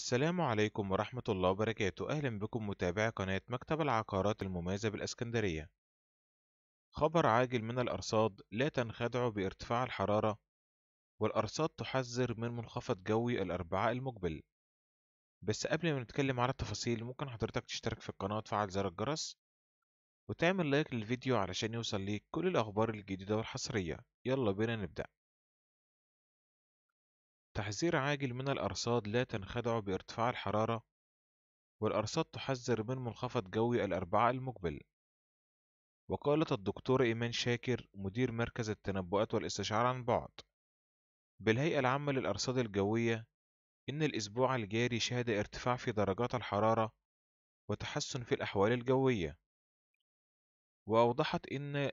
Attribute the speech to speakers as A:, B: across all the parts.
A: السلام عليكم ورحمة الله وبركاته أهلا بكم متابعي قناة مكتب العقارات المميزة بالإسكندرية خبر عاجل من الأرصاد لا تنخدع بارتفاع الحرارة والأرصاد تحذر من منخفض جوي الأربعاء المقبل بس قبل ما نتكلم على التفاصيل ممكن حضرتك تشترك في القناة وتفعل زر الجرس وتعمل لايك للفيديو علشان يوصل ليك كل الأخبار الجديدة والحصرية يلا بينا نبدأ تحذير عاجل من الأرصاد لا تنخدع بارتفاع الحرارة والأرصاد تحذر من منخفض جوي الأربعاء المقبل وقالت الدكتورة إيمان شاكر مدير مركز التنبؤات والاستشعار عن بعد بالهيئة العامة للأرصاد الجوية إن الأسبوع الجاري شهد ارتفاع في درجات الحرارة وتحسن في الأحوال الجوية وأوضحت إن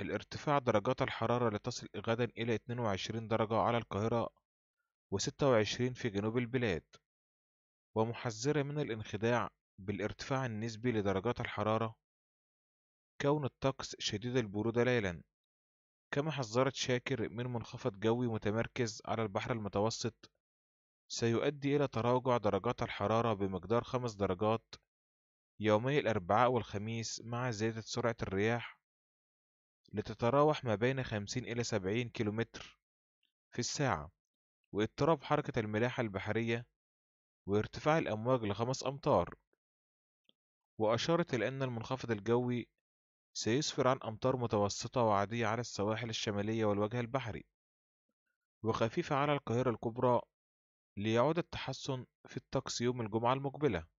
A: الارتفاع درجات الحرارة لتصل غدا إلى 22 درجة على القاهرة و26 في جنوب البلاد ومحذرة من الانخداع بالارتفاع النسبي لدرجات الحرارة كون الطقس شديد البرودة ليلا كما حذرت شاكر من منخفض جوي متمركز على البحر المتوسط سيؤدي إلى تراجع درجات الحرارة بمقدار خمس درجات يومي الأربعاء والخميس مع زيادة سرعة الرياح لتتراوح ما بين 50 إلى 70 كيلومتر في الساعة واضطراب حركة الملاحة البحرية وارتفاع الأمواج لخمس أمتار وأشارت إلى أن المنخفض الجوي سيسفر عن أمطار متوسطة وعادية على السواحل الشمالية والوجه البحري وخفيفة على القاهرة الكبرى ليعود التحسن في الطقس يوم الجمعة المقبلة